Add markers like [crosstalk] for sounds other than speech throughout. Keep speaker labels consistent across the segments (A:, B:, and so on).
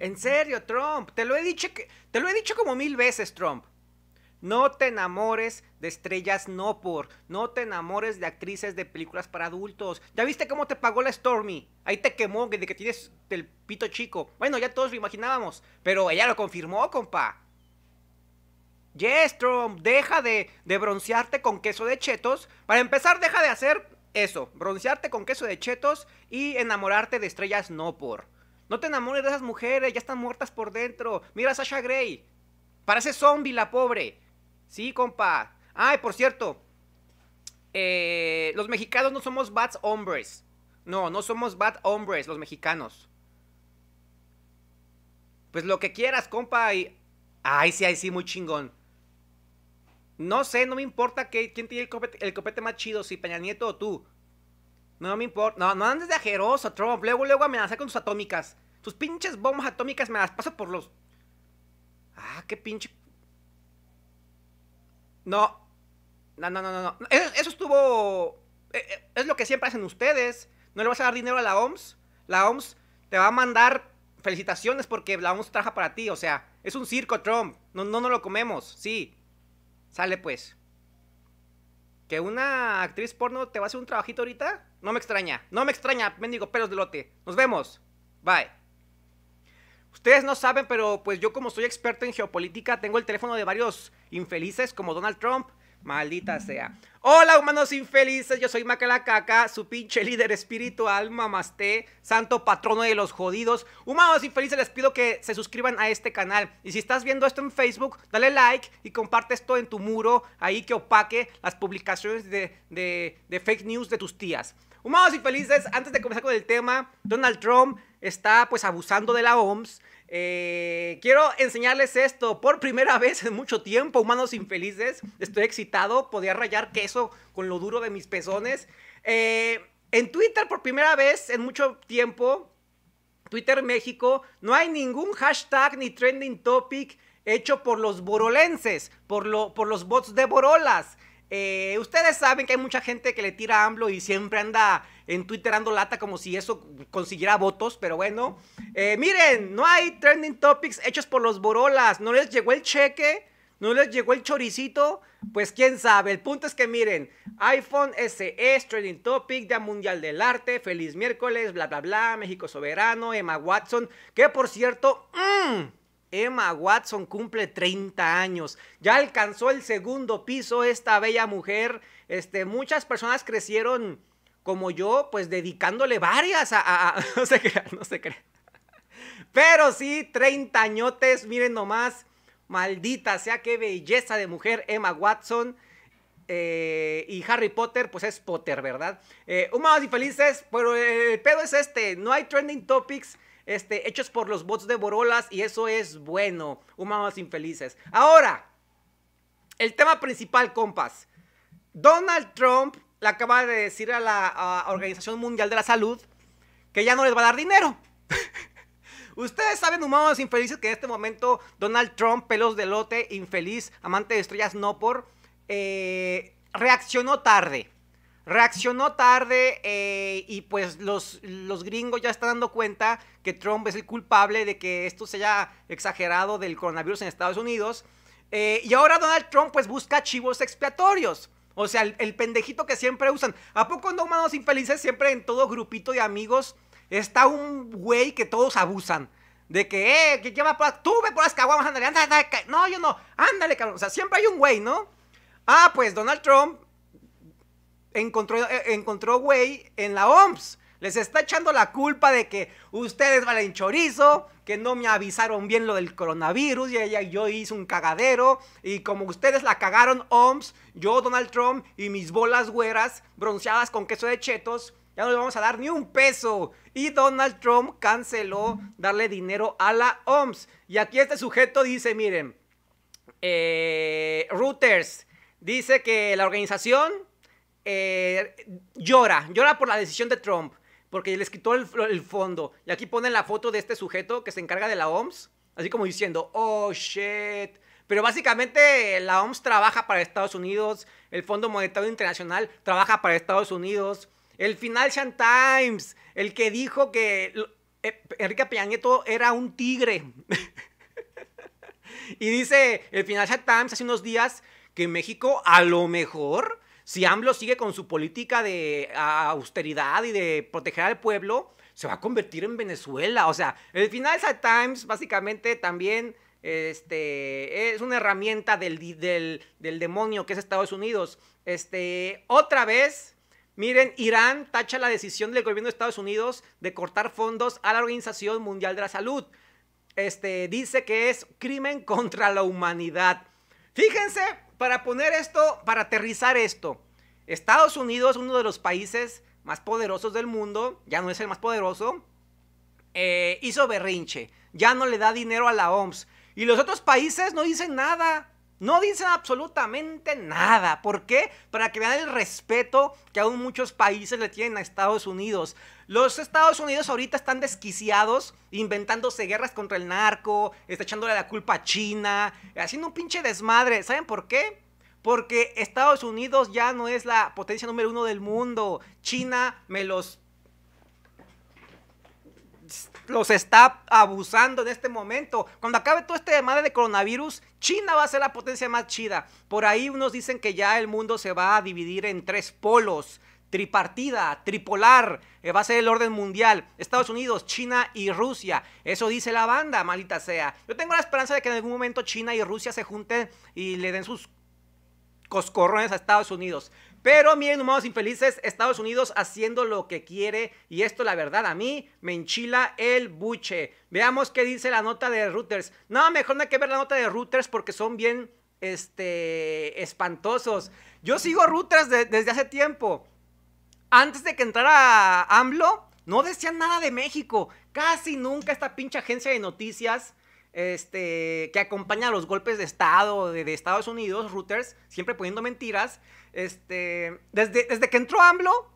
A: En serio, Trump, te lo he dicho que, te lo he dicho como mil veces, Trump. No te enamores de estrellas no por, no te enamores de actrices de películas para adultos. ¿Ya viste cómo te pagó la Stormy? Ahí te quemó de que tienes el pito chico. Bueno, ya todos lo imaginábamos, pero ella lo confirmó, compa. Yes, Trump, deja de broncearte con queso de chetos. Para empezar, deja de hacer eso, broncearte con queso de chetos y enamorarte de estrellas no por. No te enamores de esas mujeres, ya están muertas por dentro. Mira a Sasha Gray. Parece zombie la pobre. Sí, compa. Ay, por cierto. Eh, los mexicanos no somos bad hombres. No, no somos bad hombres los mexicanos. Pues lo que quieras, compa. Y... Ay, sí, ay, sí, muy chingón. No sé, no me importa que, quién tiene el copete, el copete más chido, si Peña Nieto o tú. No me importa. No, no andes de ajeroso, Trump. Luego, luego amenaza con tus atómicas. Tus pinches bombas atómicas me las paso por los. Ah, qué pinche. No. No, no, no, no. no. E-, eso, estuvo. E-, e-, es lo que siempre hacen ustedes. No le vas a dar dinero a la OMS. La OMS te va a mandar felicitaciones porque la OMS trabaja para ti. O sea, es un circo, Trump. No, no, no lo comemos. Sí. Sale pues. Que una actriz porno te va a hacer un trabajito ahorita, no me extraña. No me extraña, mendigo pelos de lote. Nos vemos. Bye. Ustedes no saben, pero pues yo como soy experto en geopolítica, tengo el teléfono de varios infelices como Donald Trump, Maldita sea. Hola, humanos infelices. Yo soy Caca, su pinche líder espiritual, mamaste, santo patrono de los jodidos. Humanos infelices, les pido que se suscriban a este canal. Y si estás viendo esto en Facebook, dale like y comparte esto en tu muro, ahí que opaque las publicaciones de, de, de fake news de tus tías. Humanos infelices, antes de comenzar con el tema, Donald Trump está pues abusando de la OMS. Eh, quiero enseñarles esto por primera vez en mucho tiempo, humanos infelices. Estoy excitado, podía rayar queso con lo duro de mis pezones. Eh, en Twitter, por primera vez en mucho tiempo, Twitter México, no hay ningún hashtag ni trending topic hecho por los borolenses, por, lo, por los bots de borolas. Eh, ustedes saben que hay mucha gente que le tira a AMLO y siempre anda en Twitter dando lata como si eso consiguiera votos, pero bueno. Eh, miren, no hay trending topics hechos por los borolas, no les llegó el cheque, no les llegó el choricito, pues quién sabe. El punto es que miren, iPhone SE, trending topic, Día Mundial del Arte, feliz miércoles, bla, bla, bla, México Soberano, Emma Watson, que por cierto... Mmm, Emma Watson cumple 30 años. Ya alcanzó el segundo piso esta bella mujer. Este, muchas personas crecieron como yo, pues dedicándole varias a... a, [laughs] no se crea, no se Pero sí, 30 añotes, miren nomás. Maldita sea, qué belleza de mujer Emma Watson. Eh, y Harry Potter, pues es Potter, ¿verdad? Eh, humanos y felices, pero el pedo es este, no hay trending topics este, hechos por los bots de Borolas y eso es bueno. Humanos infelices. Ahora, el tema principal, compas. Donald Trump le acaba de decir a la Organización Mundial de la Salud que ya no les va a dar dinero. [laughs] Ustedes saben, humanos infelices, que en este momento Donald Trump, pelos de lote, infeliz, amante de estrellas, no por, eh, reaccionó tarde reaccionó tarde eh, y pues los, los gringos ya están dando cuenta que Trump es el culpable de que esto se haya exagerado del coronavirus en Estados Unidos. Eh, y ahora Donald Trump pues busca chivos expiatorios. O sea, el, pendejito que siempre usan. ¿A poco no, humanos infelices? Siempre en todo grupito de amigos está un güey que todos abusan. De que, eh, que lleva por... Tú ve por las caguamas, ándale, ándale, No, yo no. Ándale, cabrón. O sea, siempre hay un güey, ¿no? Ah, pues Donald Trump encontró, eh, encontró güey en la OMS. Les está echando la culpa de que ustedes valen chorizo, que no me avisaron bien lo del coronavirus, y yo hice un cagadero, y como ustedes la cagaron, OMS, yo, Donald Trump, y mis bolas güeras, bronceadas con queso de chetos, ya no le vamos a dar ni un peso. Y Donald Trump canceló darle dinero a la OMS. Y aquí este sujeto dice, miren, eh, Reuters dice que la organización eh, llora, llora por la decisión de Trump, porque le quitó el, fondo. Y aquí ponen la foto de este sujeto que se encarga de la OMS, así como diciendo, oh shit. Pero básicamente la OMS trabaja para Estados Unidos, el Fondo Monetario Internacional trabaja para Estados Unidos, el Financial Times, el que dijo que eh, Enrique Peña Nieto era un tigre. [laughs] y dice el Financial Times hace unos días que México a lo mejor si AMLO sigue con su política de austeridad y de proteger al pueblo, se va a convertir en Venezuela. O sea, el Financial Times básicamente también este, es una herramienta del, del, demonio que es Estados Unidos. Este, otra vez, miren, Irán tacha la decisión del gobierno de Estados Unidos de cortar fondos a la Organización Mundial de la Salud. Este, dice que es crimen contra la humanidad. Fíjense, para poner esto, para aterrizar esto, Estados Unidos, uno de los países más poderosos del mundo, ya no es el más poderoso, eh, hizo berrinche, ya no le da dinero a la OMS. Y los otros países no dicen nada, no dicen absolutamente nada. ¿Por qué? Para que vean el respeto que aún muchos países le tienen a Estados Unidos. Los Estados Unidos ahorita están desquiciados, inventándose guerras contra el narco, está echándole la culpa a China, haciendo un pinche desmadre. ¿Saben por qué? Porque Estados Unidos ya no es la potencia número uno del mundo. China me los los está abusando en este momento. Cuando acabe todo este madre de coronavirus, China va a ser la potencia más chida. Por ahí unos dicen que ya el mundo se va a dividir en tres polos tripartida, tripolar, eh, va a ser el orden mundial, Estados Unidos, China y Rusia. Eso dice la banda, malita sea. Yo tengo la esperanza de que en algún momento China y Rusia se junten y le den sus coscorrones a Estados Unidos. Pero miren, humanos infelices, Estados Unidos haciendo lo que quiere y esto la verdad a mí me enchila el buche. Veamos qué dice la nota de Reuters. No, mejor no hay que ver la nota de Reuters porque son bien este espantosos. Yo sigo Reuters desde hace tiempo antes de que entrara AMLO, no decían nada de México. Casi nunca esta pinche agencia de noticias este, que acompaña los golpes de Estado de, Estados Unidos, Reuters, siempre poniendo mentiras. Este, desde, desde que entró AMLO,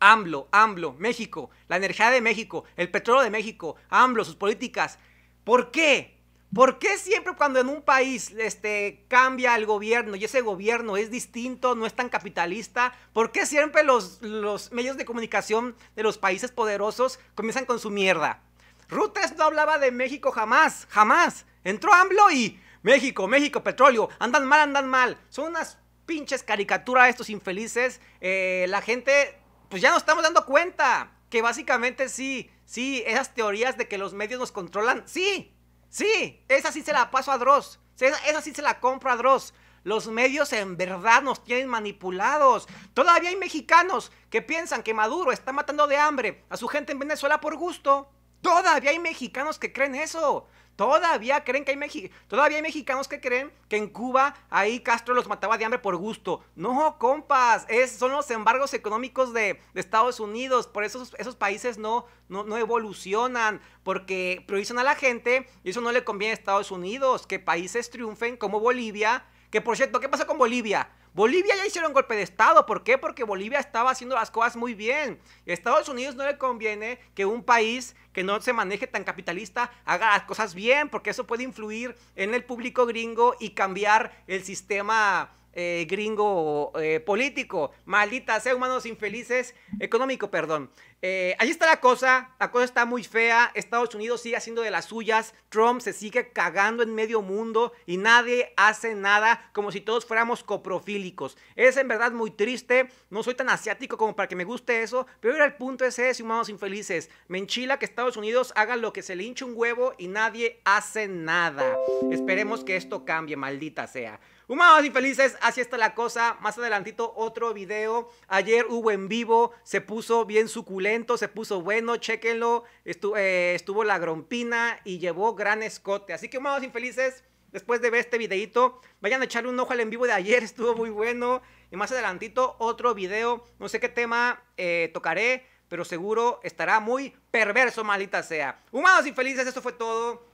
A: AMLO, AMLO, México, la energía de México, el petróleo de México, AMLO, sus políticas. ¿Por qué? ¿Por qué siempre cuando en un país este, cambia el gobierno y ese gobierno es distinto, no es tan capitalista? ¿Por qué siempre los, los medios de comunicación de los países poderosos comienzan con su mierda? Rutes no hablaba de México jamás, jamás. Entró AMLO y México, México, petróleo, andan mal, andan mal. Son unas pinches caricaturas estos infelices. Eh, la gente, pues ya nos estamos dando cuenta que básicamente sí, sí, esas teorías de que los medios nos controlan, sí, Sí, esa sí se la paso a Dross. Esa, sí se la compro a Dross. Los medios en verdad nos tienen manipulados. Todavía hay mexicanos que piensan que Maduro está matando de hambre a su gente en Venezuela por gusto. Todavía hay mexicanos que creen eso. Todavía creen que hay todavía hay mexicanos que creen que en Cuba ahí Castro los mataba de hambre por gusto. No, compas, es, son los embargos económicos de, Estados Unidos. Por eso esos, países no, no, no, evolucionan, porque priorizan a la gente y eso no le conviene a Estados Unidos. Que países triunfen como Bolivia. Que por cierto, ¿qué pasa con Bolivia? Bolivia ya hicieron golpe de Estado. ¿Por qué? Porque Bolivia estaba haciendo las cosas muy bien. A Estados Unidos no le conviene que un país que no se maneje tan capitalista haga las cosas bien, porque eso puede influir en el público gringo y cambiar el sistema eh, gringo eh, político. Maldita sea, humanos infelices, económico, perdón. Eh, allí está la cosa, la cosa está muy fea, Estados Unidos sigue haciendo de las suyas, Trump se sigue cagando en medio mundo y nadie hace nada como si todos fuéramos coprofílicos. Es en verdad muy triste, no soy tan asiático como para que me guste eso, pero era el punto ese, humanos infelices, me enchila que Estados Unidos haga lo que se le hinche un huevo y nadie hace nada. Esperemos que esto cambie, maldita sea. Humanos infelices, así está la cosa. Más adelantito otro video. Ayer hubo en vivo, se puso bien suculento, se puso bueno, chéquenlo. Eh, estuvo, la grompina y llevó gran escote. Así que humanos infelices, después de ver este videito, vayan a echarle un ojo al en vivo de ayer, [laughs] estuvo muy bueno. Y más adelantito otro video, no sé qué tema eh, tocaré, pero seguro estará muy perverso, maldita sea. Humados infelices, eso fue todo.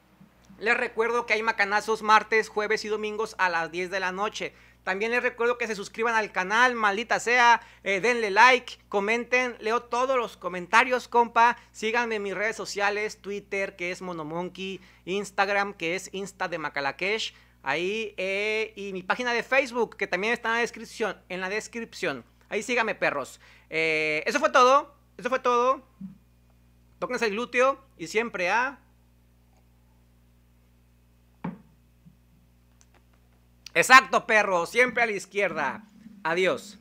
A: Les recuerdo que hay macanazos martes, jueves y domingos a las 10 de la noche. También les recuerdo que se suscriban al canal, maldita sea, eh, denle like, comenten, leo todos los comentarios, compa. Síganme en mis redes sociales, Twitter, que es Monomonkey, Instagram, que es Insta de Macalakesh, ahí, eh, y mi página de Facebook, que también está en la descripción. En la descripción. Ahí síganme, perros. Eh, eso fue todo, eso fue todo. Tóquense el glúteo y siempre a... Exacto, perro. Siempre a la izquierda. Adiós.